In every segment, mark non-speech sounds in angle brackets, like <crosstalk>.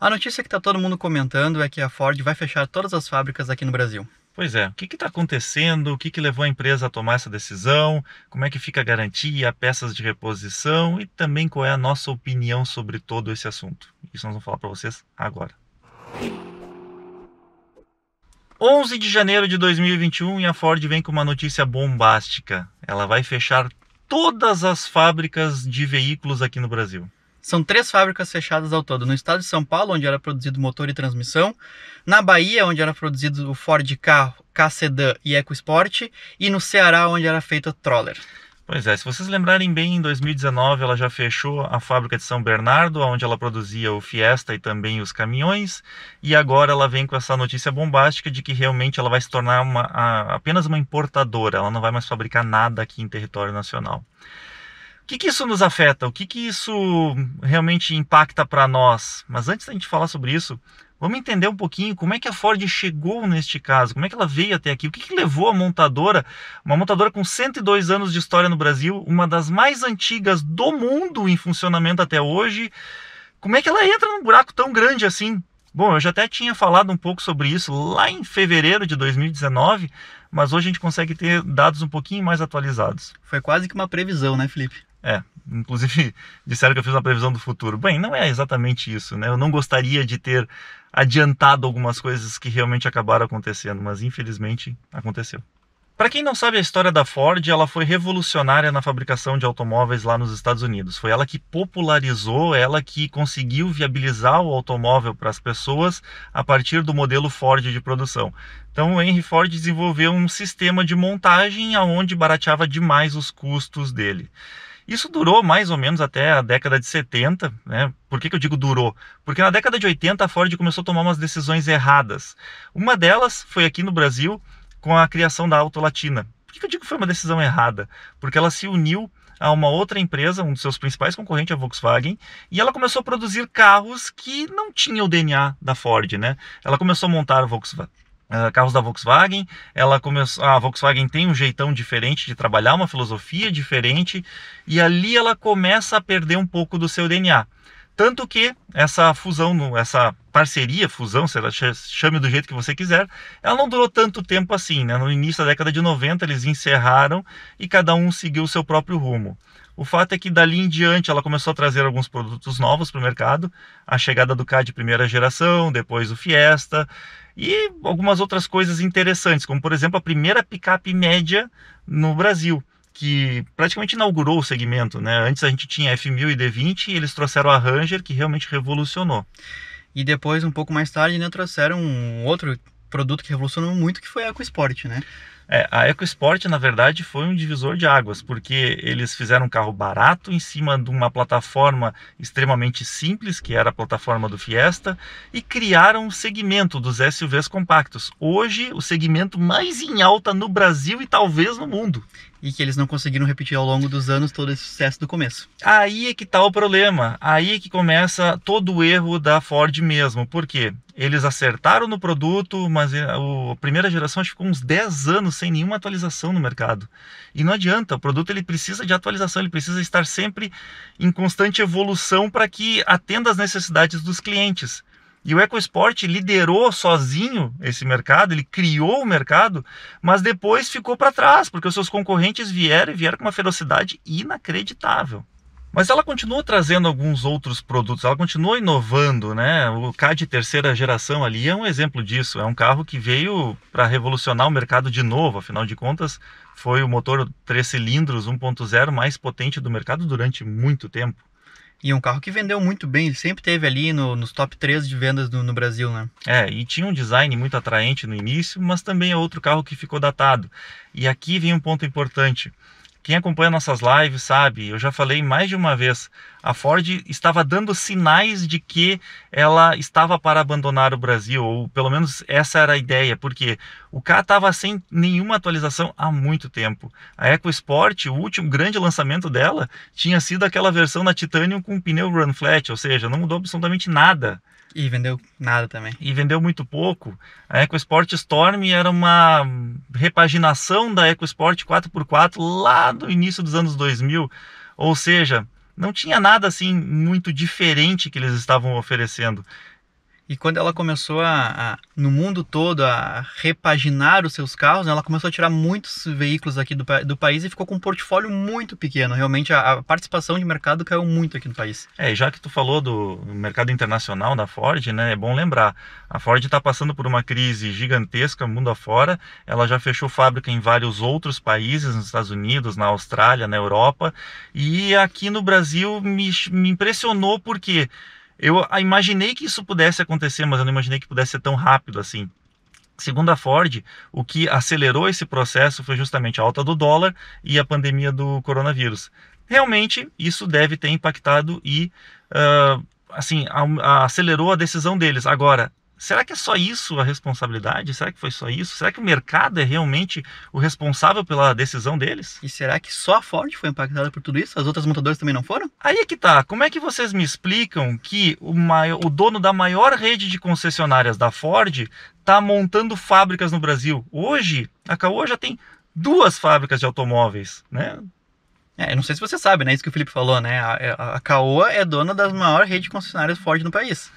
A notícia que está todo mundo comentando é que a Ford vai fechar todas as fábricas aqui no Brasil. Pois é, o que está acontecendo? O que, que, levou a empresa a tomar essa decisão? Como é que fica a garantia, peças de reposição e também qual é a nossa opinião sobre todo esse assunto? Isso nós vamos falar para vocês agora. 11 de janeiro de 2021 e a Ford vem com uma notícia bombástica. Ela vai fechar todas as fábricas de veículos aqui no Brasil. São três fábricas fechadas ao todo. No estado de São Paulo, onde era produzido motor e transmissão. Na Bahia, onde era produzido o Ford carro K Sedan e EcoSport. E no Ceará, onde era feito a Troller. Pois é, se vocês lembrarem bem, em 2019 ela já fechou a fábrica de São Bernardo, onde ela produzia o Fiesta e também os caminhões, e agora ela vem com essa notícia bombástica de que realmente ela vai se tornar uma, a, apenas uma importadora, ela não vai mais fabricar nada aqui em território nacional que, que isso nos afeta? O que, que isso realmente impacta para nós? Mas antes da gente falar sobre isso, vamos entender um pouquinho como é que a Ford chegou neste caso, como é que ela veio até aqui, o que, que levou a montadora, uma montadora com 102 anos de história no Brasil, uma das mais antigas do mundo em funcionamento até hoje, como é que ela entra num buraco tão grande assim? Bom, eu já até tinha falado um pouco sobre isso lá em fevereiro de 2019, mas hoje a gente consegue ter dados um pouquinho mais atualizados. Foi quase que uma previsão, né, Felipe? É, inclusive <laughs> disseram que eu fiz uma previsão do futuro. Bem, não é exatamente isso, né? Eu não gostaria de ter adiantado algumas coisas que realmente acabaram acontecendo, mas infelizmente aconteceu. Para quem não sabe a história da Ford, ela foi revolucionária na fabricação de automóveis lá nos Estados Unidos. Foi ela que popularizou, ela que conseguiu viabilizar o automóvel para as pessoas a partir do modelo Ford de produção. Então, Henry Ford desenvolveu um sistema de montagem aonde barateava demais os custos dele. Isso durou mais ou menos até a década de 70, né? Por que, que eu digo durou? Porque na década de 80 a Ford começou a tomar umas decisões erradas. Uma delas foi aqui no Brasil com a criação da Auto Latina. Por que, que eu digo que foi uma decisão errada? Porque ela se uniu a uma outra empresa, um dos seus principais concorrentes, a Volkswagen, e ela começou a produzir carros que não tinham o DNA da Ford, né? Ela começou a montar a Volkswagen, Uh, carros da Volkswagen, ela começou, a Volkswagen tem um jeitão diferente de trabalhar, uma filosofia diferente, e ali ela começa a perder um pouco do seu DNA. Tanto que essa fusão, essa parceria, fusão, se ela chame do jeito que você quiser, ela não durou tanto tempo assim. Né? No início da década de 90, eles encerraram e cada um seguiu o seu próprio rumo. O fato é que dali em diante ela começou a trazer alguns produtos novos para o mercado, a chegada do CAD de primeira geração, depois o Fiesta, e algumas outras coisas interessantes, como por exemplo a primeira picape média no Brasil, que praticamente inaugurou o segmento. Né? Antes a gente tinha F1000 e D20 e eles trouxeram a Ranger, que realmente revolucionou. E depois, um pouco mais tarde, né, trouxeram um outro produto que revolucionou muito, que foi a EcoSport, né? É, a EcoSport, na verdade, foi um divisor de águas, porque eles fizeram um carro barato em cima de uma plataforma extremamente simples, que era a plataforma do Fiesta, e criaram um segmento dos SUVs compactos. Hoje, o segmento mais em alta no Brasil e talvez no mundo. E que eles não conseguiram repetir ao longo dos anos todo esse sucesso do começo. Aí é que está o problema, aí é que começa todo o erro da Ford mesmo, porque eles acertaram no produto, mas eh, a primeira geração ficou uns 10 anos sem nenhuma atualização no mercado. E não adianta, o produto ele precisa de atualização, ele precisa estar sempre em constante evolução para que atenda às necessidades dos clientes. E o EcoSport liderou sozinho esse mercado, ele criou o mercado, mas depois ficou para trás, porque os seus concorrentes vieram e vieram com uma ferocidade inacreditável. Mas ela continua trazendo alguns outros produtos, ela continua inovando, né? O CAD terceira geração ali é um exemplo disso. É um carro que veio para revolucionar o mercado de novo, afinal de contas, foi o motor três cilindros 1.0 mais potente do mercado durante muito tempo. E um carro que vendeu muito bem, ele sempre teve ali no, nos top 3 de vendas no, no, Brasil, né? É, e tinha um design muito atraente no início, mas também é outro carro que ficou datado. E aqui vem um ponto importante quem acompanha nossas lives sabe, eu já falei mais de uma vez, a Ford estava dando sinais de que ela estava para abandonar o Brasil, ou pelo menos essa era a ideia, porque o carro estava sem nenhuma atualização há muito tempo. A EcoSport, o último grande lançamento dela, tinha sido aquela versão da Titanium com pneu run flat, ou seja, não mudou absolutamente nada. E vendeu nada também. E vendeu muito pouco. A EcoSport Storm era uma repaginação da EcoSport 4x4 lá no início dos anos 2000. Ou seja, não tinha nada assim muito diferente que eles estavam oferecendo. E quando ela começou a, a no mundo todo a repaginar os seus carros, né, ela começou a tirar muitos veículos aqui do, do país e ficou com um portfólio muito pequeno. Realmente a, a participação de mercado caiu muito aqui no país. É, já que tu falou do mercado internacional da Ford, né, é bom lembrar. A Ford está passando por uma crise gigantesca mundo afora. Ela já fechou fábrica em vários outros países, nos Estados Unidos, na Austrália, na Europa. E aqui no Brasil me, me impressionou porque eu imaginei que isso pudesse acontecer, mas eu não imaginei que pudesse ser tão rápido assim. Segundo a Ford, o que acelerou esse processo foi justamente a alta do dólar e a pandemia do coronavírus. Realmente, isso deve ter impactado e, uh, assim, a, a acelerou a decisão deles. Agora, Será que é só isso a responsabilidade? Será que foi só isso? Será que o mercado é realmente o responsável pela decisão deles? E será que só a Ford foi impactada por tudo isso? As outras montadoras também não foram? Aí é que tá. Como é que vocês me explicam que o, maior, o dono da maior rede de concessionárias da Ford está montando fábricas no Brasil? Hoje, a Caoa já tem duas fábricas de automóveis, né? É, não sei se você sabe, né? Isso que o Felipe falou, né? A, é, a, a Caoa é dona da maior rede de concessionárias Ford no país.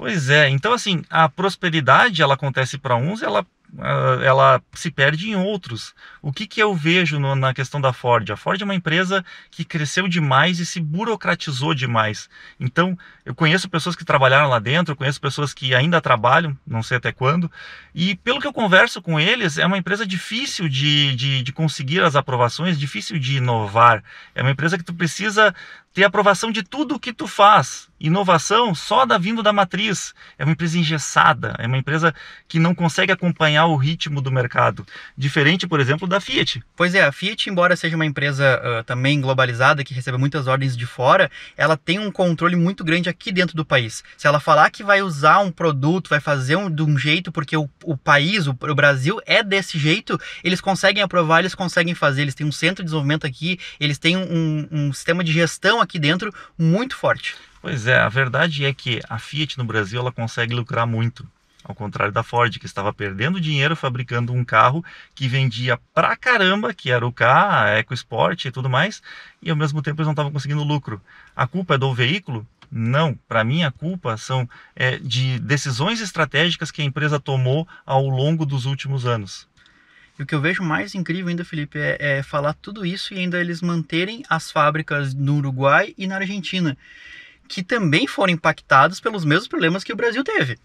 Pois é, então assim, a prosperidade ela acontece para uns, ela ah, ela se perde em outros. O que, que eu vejo no, na questão da Ford? A Ford é uma empresa que cresceu demais e se burocratizou demais. Então, eu conheço pessoas que trabalharam lá dentro, conheço pessoas que ainda trabalham, não sei até quando, e pelo que eu converso com eles, é uma empresa difícil de, de, de conseguir as aprovações, difícil de inovar. É uma empresa que tu precisa ter aprovação de tudo o que tu faz. Inovação só da vindo da matriz. É uma empresa engessada, é uma empresa que não consegue acompanhar o ritmo do mercado. Diferente, por exemplo, da Fiat. Pois é, a Fiat, embora seja uma empresa uh, também globalizada, que recebe muitas ordens de fora, ela tem um controle muito grande aqui dentro do país. Se ela falar que vai usar um produto, vai fazer um, de um jeito, porque o, o país, o, o Brasil, é desse jeito, eles conseguem aprovar, eles conseguem fazer, eles têm um centro de desenvolvimento aqui, eles têm um, um sistema de gestão aqui dentro muito forte. Pois é, a verdade é que a Fiat no Brasil ela consegue lucrar muito. Ao contrário da Ford, que estava perdendo dinheiro fabricando um carro que vendia pra caramba, que era o K, a EcoSport e tudo mais, e ao mesmo tempo eles não estavam conseguindo lucro. A culpa é do veículo? Não, para mim a culpa são é, de decisões estratégicas que a empresa tomou ao longo dos últimos anos. E o que eu vejo mais incrível ainda, Felipe, é, é falar tudo isso e ainda eles manterem as fábricas no Uruguai e na Argentina, que também foram impactados pelos mesmos problemas que o Brasil teve.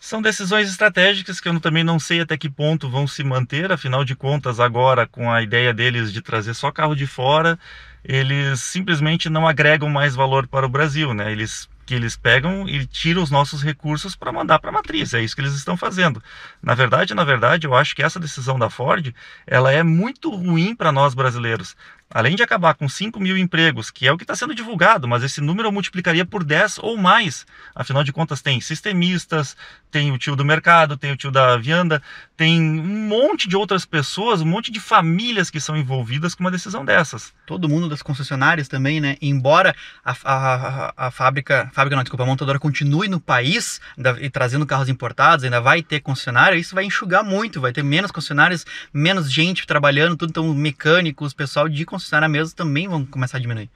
São decisões estratégicas que eu também não sei até que ponto vão se manter, afinal de contas, agora com a ideia deles de trazer só carro de fora, eles simplesmente não agregam mais valor para o Brasil, né? Eles que eles pegam e tiram os nossos recursos para mandar para a matriz. É isso que eles estão fazendo. Na verdade, na verdade, eu acho que essa decisão da Ford, ela é muito ruim para nós brasileiros além de acabar com 5 mil empregos, que é o que está sendo divulgado, mas esse número eu multiplicaria por 10 ou mais. Afinal de contas, tem sistemistas, tem o tio do mercado, tem o tio da vianda, tem um monte de outras pessoas, um monte de famílias que são envolvidas com uma decisão dessas. Todo mundo das concessionárias também, né? Embora a, a, a, a fábrica, fábrica não, desculpa, a montadora continue no país e trazendo carros importados, ainda vai ter concessionária, isso vai enxugar muito, vai ter menos concessionárias, menos gente trabalhando, tudo então mecânicos, pessoal de concessionária concessionária mesmo também vão começar a diminuir.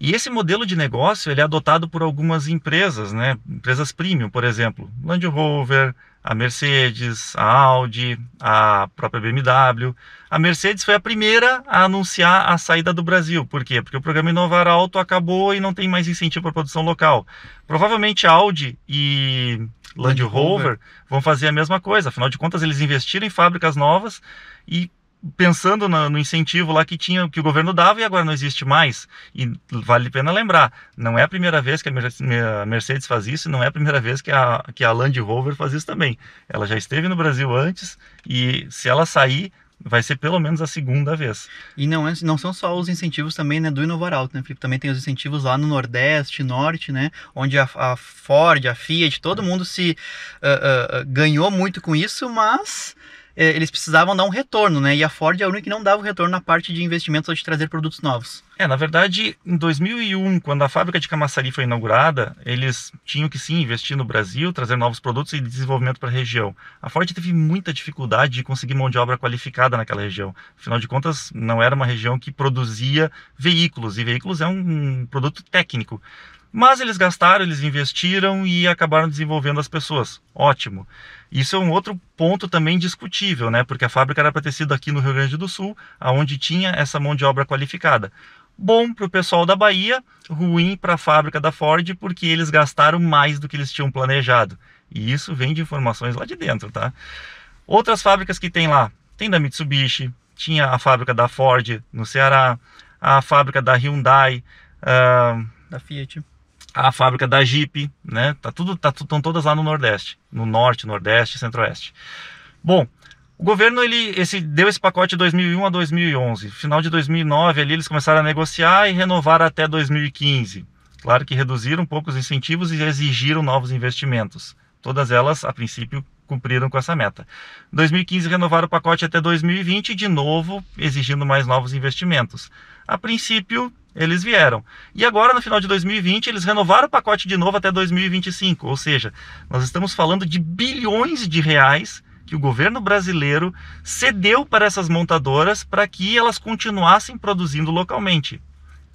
E esse modelo de negócio ele é adotado por algumas empresas, né? empresas premium, por exemplo, Land Rover, a Mercedes, a Audi, a própria BMW. A Mercedes foi a primeira a anunciar a saída do Brasil. Por quê? Porque o programa Inovar Alto acabou e não tem mais incentivo para produção local. Provavelmente a Audi e Land Rover, Rover vão fazer a mesma coisa. Afinal de contas, eles investiram em fábricas novas e pensando no, no, incentivo lá que tinha que o governo dava e agora não existe mais e vale a pena lembrar não é a primeira vez que a Mercedes faz isso não é a primeira vez que a que a Land Rover faz isso também ela já esteve no Brasil antes e se ela sair vai ser pelo menos a segunda vez. E não, é, não são só os incentivos também né, do Inovar Alto, né, Felipe? Também tem os incentivos lá no Nordeste, Norte, né? Onde a, a Ford, a Fiat, todo mundo se uh, uh, ganhou muito com isso, mas é, eles precisavam dar um retorno, né? E a Ford é a única que não dava o retorno na parte de investimentos ou de trazer produtos novos. É, na verdade, em 2001, quando a fábrica de Camaçari foi inaugurada, eles tinham que sim investir no Brasil, trazer novos produtos e desenvolvimento para a região. A Ford teve muita dificuldade de conseguir mão de obra qualificada naquela região. Afinal de contas, não era uma região que produzia veículos, e veículos é um produto técnico. Mas eles gastaram, eles investiram e acabaram desenvolvendo as pessoas. Ótimo. Isso é um outro ponto também discutível, né? Porque a fábrica era para ter sido aqui no Rio Grande do Sul, aonde tinha essa mão de obra qualificada. Bom para o pessoal da Bahia, ruim para a fábrica da Ford, porque eles gastaram mais do que eles tinham planejado. E isso vem de informações lá de dentro, tá? Outras fábricas que tem lá, tem da Mitsubishi, tinha a fábrica da Ford no Ceará, a fábrica da Hyundai, uh, da Fiat a fábrica da Jeep, né? Tá tudo, tá, estão todas lá no Nordeste, no Norte, Nordeste, Centro-Oeste. Bom, o governo ele esse, deu esse pacote de 2001 a 2011. Final de 2009 ali eles começaram a negociar e renovaram até 2015. Claro que reduziram um pouco os incentivos e exigiram novos investimentos. Todas elas, a princípio, cumpriram com essa meta. 2015 renovaram o pacote até 2020 de novo exigindo mais novos investimentos. A princípio eles vieram. E agora, no final de 2020, eles renovaram o pacote de novo até 2025. Ou seja, nós estamos falando de bilhões de reais que o governo brasileiro cedeu para essas montadoras para que elas continuassem produzindo localmente.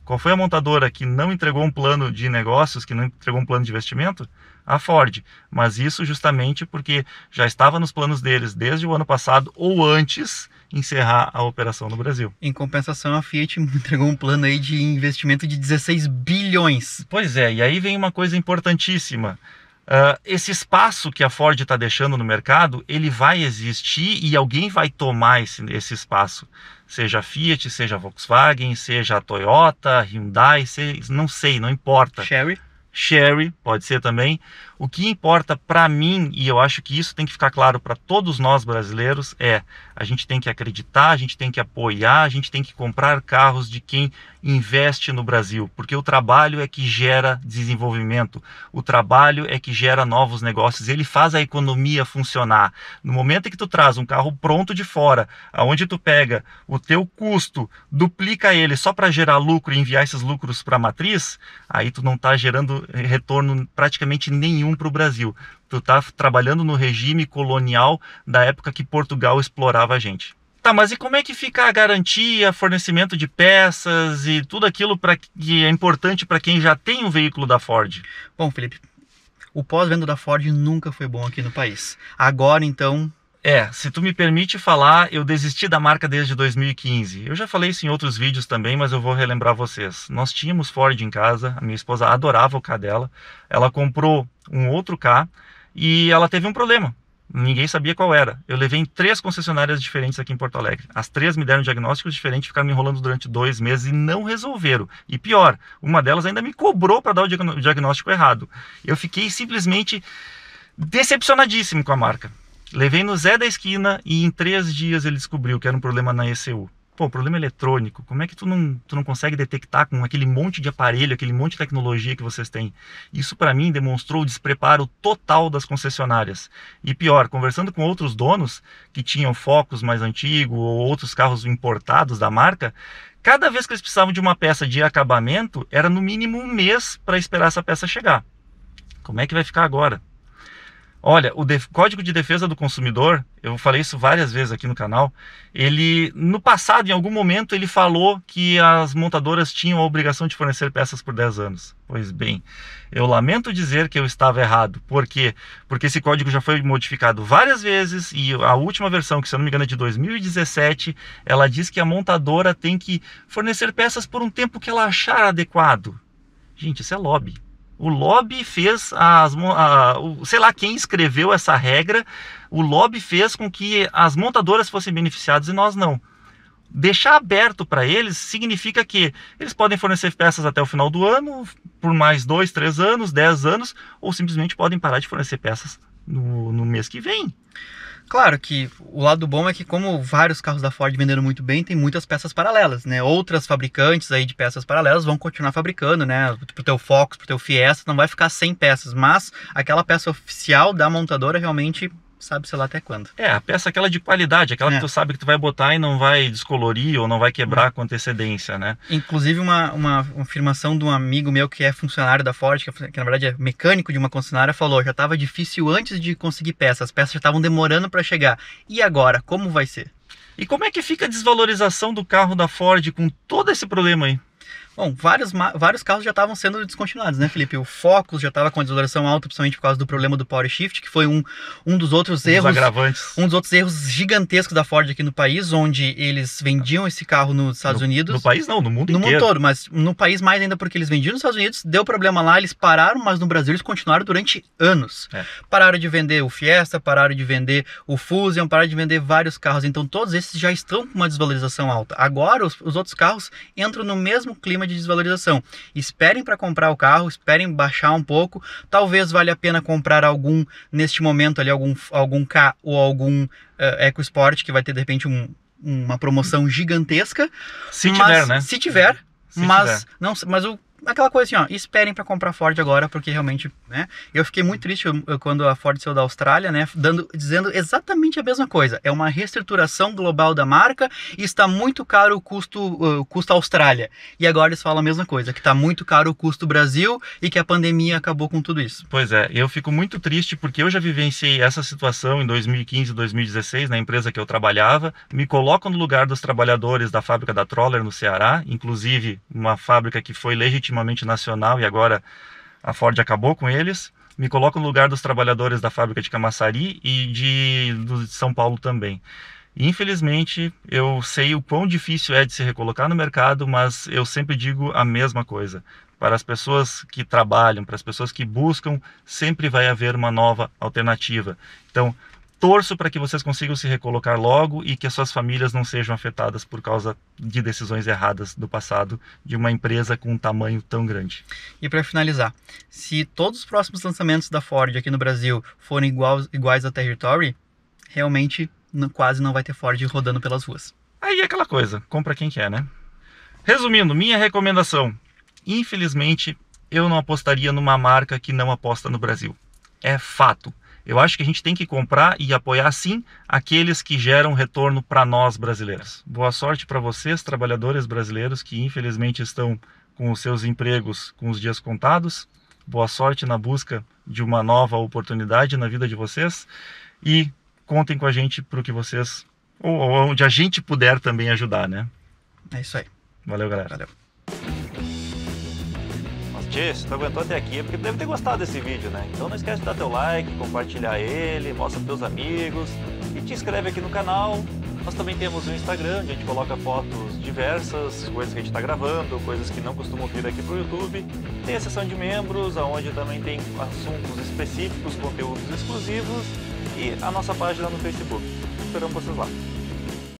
Qual foi a montadora que não entregou um plano de negócios, que não entregou um plano de investimento? A Ford. Mas isso justamente porque já estava nos planos deles desde o ano passado ou antes encerrar a operação no Brasil. Em compensação, a Fiat <laughs> entregou um plano aí de investimento de 16 bilhões. Pois é, e aí vem uma coisa importantíssima. Ah, esse espaço que a Ford está deixando no mercado, ele vai existir e alguém vai tomar esse, esse espaço. Seja a Fiat, seja a Volkswagen, seja a Toyota, Hyundai, seja, não sei, não importa. Sherry? Sherry, pode ser também. O que importa para mim, e eu acho que isso tem que ficar claro para todos nós brasileiros, é a gente tem que acreditar, a gente tem que apoiar, a gente tem que comprar carros de quem investe no Brasil, porque o trabalho é que gera desenvolvimento, o trabalho é que gera novos negócios, ele faz a economia funcionar. No momento em que tu traz um carro pronto de fora, aonde tu pega o teu custo, duplica ele só para gerar lucro e enviar esses lucros para a matriz, aí tu não está gerando retorno praticamente nenhum para o Brasil. Tu tá trabalhando no regime colonial da época que Portugal explorava a gente. Tá, mas e como é que fica a garantia, fornecimento de peças e tudo aquilo para que é importante para quem já tem um veículo da Ford? Bom, Felipe, o pós-venda da Ford nunca foi bom aqui no país. Agora, então, é, se tu me permite falar, eu desisti da marca desde 2015. Eu já falei isso em outros vídeos também, mas eu vou relembrar vocês. Nós tínhamos Ford em casa, a minha esposa adorava o K dela. Ela comprou um outro K e ela teve um problema. Ninguém sabia qual era. Eu levei em três concessionárias diferentes aqui em Porto Alegre. As três me deram diagnósticos diferentes, ficaram me enrolando durante dois meses e não resolveram. E pior, uma delas ainda me cobrou para dar o diagnóstico errado. Eu fiquei simplesmente decepcionadíssimo com a marca. Levei no Zé da esquina e em três dias ele descobriu que era um problema na ECU. Pô, problema eletrônico, como é que tu não, tu não consegue detectar com aquele monte de aparelho, aquele monte de tecnologia que vocês têm? Isso para mim demonstrou o despreparo total das concessionárias. E pior, conversando com outros donos que tinham focos mais antigos ou outros carros importados da marca, cada vez que eles precisavam de uma peça de acabamento, era no mínimo um mês para esperar essa peça chegar. Como é que vai ficar agora? Olha, o Código de Defesa do Consumidor, eu falei isso várias vezes aqui no canal, ele no passado, em algum momento, ele falou que as montadoras tinham a obrigação de fornecer peças por 10 anos. Pois bem, eu lamento dizer que eu estava errado. Por quê? Porque esse código já foi modificado várias vezes e a última versão, que se eu não me engano é de 2017, ela diz que a montadora tem que fornecer peças por um tempo que ela achar adequado. Gente, isso é lobby. O lobby fez as. A, o, sei lá quem escreveu essa regra, o lobby fez com que as montadoras fossem beneficiadas e nós não. Deixar aberto para eles significa que eles podem fornecer peças até o final do ano, por mais dois, três anos, dez anos, ou simplesmente podem parar de fornecer peças no, no mês que vem. Claro que o lado bom é que, como vários carros da Ford vendendo muito bem, tem muitas peças paralelas, né? Outras fabricantes aí de peças paralelas vão continuar fabricando, né? Tipo, pro teu Fox, pro teu Fiesta, não vai ficar sem peças, mas aquela peça oficial da montadora realmente sabe sei lá até quando. É, a peça é aquela de qualidade, aquela é. que tu sabe que tu vai botar e não vai descolorir ou não vai quebrar uhum. com antecedência, né? Inclusive uma, uma, afirmação de um amigo meu que é funcionário da Ford, que, é, que na verdade é mecânico de uma concessionária, falou, já estava difícil antes de conseguir peças, as peças já estavam demorando para chegar. E agora, como vai ser? E como é que fica a desvalorização do carro da Ford com todo esse problema aí? Bom, vários, vários carros já estavam sendo descontinuados, né, Felipe? O Focus já estava com a desaceleração alta, principalmente por causa do problema do Power Shift, que foi um, um dos outros um erros. Agravantes. Um dos outros erros gigantescos da Ford aqui no país, onde eles vendiam esse carro nos Estados no, Unidos. No país não, no mundo no inteiro. No mundo todo, mas no país mais ainda porque eles vendiam nos Estados Unidos, deu problema lá, eles pararam, mas no Brasil eles continuaram durante anos. É. Pararam de vender o Fiesta, pararam de vender o Fusion, pararam de vender vários carros. Então todos esses já estão com uma desvalorização alta. Agora os, os outros carros entram no mesmo clima de desvalorização. Esperem para comprar o carro, esperem baixar um pouco. Talvez valha a pena comprar algum neste momento ali, algum, algum K ou algum uh, EcoSport, que vai ter de repente um, uma promoção gigantesca. Se mas, tiver, né? Se tiver. Se mas tiver. não mas o aquela coisa assim, ó, esperem para comprar Ford agora, porque realmente, né? Eu fiquei muito triste quando a Ford saiu da Austrália, né? Dando, dizendo exatamente a mesma coisa. É uma reestruturação global da marca e está muito caro o custo, uh, custo Austrália. E agora eles falam a mesma coisa, que está muito caro o custo Brasil e que a pandemia acabou com tudo isso. Pois é, eu fico muito triste porque eu já vivenciei essa situação em 2015, 2016, na empresa que eu trabalhava. Me colocam no lugar dos trabalhadores da fábrica da Troller no Ceará, inclusive uma fábrica que foi legitimada ultimamente nacional e agora a Ford acabou com eles, me coloco no lugar dos trabalhadores da fábrica de Camaçari e de, de São Paulo também. Infelizmente, eu sei o quão difícil é de se recolocar no mercado, mas eu sempre digo a mesma coisa. Para as pessoas que trabalham, para as pessoas que buscam, sempre vai haver uma nova alternativa. Então, torço para que vocês consigam se recolocar logo e que as suas famílias não sejam afetadas por causa de decisões erradas do passado de uma empresa com um tamanho tão grande. E para finalizar, se todos os próximos lançamentos da Ford aqui no Brasil forem iguais, iguais ao Territory, realmente não, quase não vai ter Ford rodando pelas ruas. Aí é aquela coisa, compra quem quer, né? Resumindo, minha recomendação: infelizmente, eu não apostaria numa marca que não aposta no Brasil. É fato. Eu acho que a gente tem que comprar e apoiar sim aqueles que geram retorno para nós brasileiros. Boa sorte para vocês, trabalhadores brasileiros que infelizmente estão com os seus empregos com os dias contados. Boa sorte na busca de uma nova oportunidade na vida de vocês e contem com a gente para o que vocês ou, onde a gente puder também ajudar, né? É isso aí. Valeu, galera. Valeu. Tchê, se é tu aguentou até aqui é porque deve ter gostado desse vídeo, né? Então não esquece de dar teu like, compartilhar ele, mostra pros teus amigos e te inscreve aqui no canal. Nós também temos o Instagram, onde a gente coloca fotos diversas, coisas que a gente está gravando, coisas que não costumam vir aqui para o YouTube. Tem a seção de membros, onde também tem assuntos específicos, conteúdos exclusivos e a nossa página no Facebook. Esperamos vocês lá.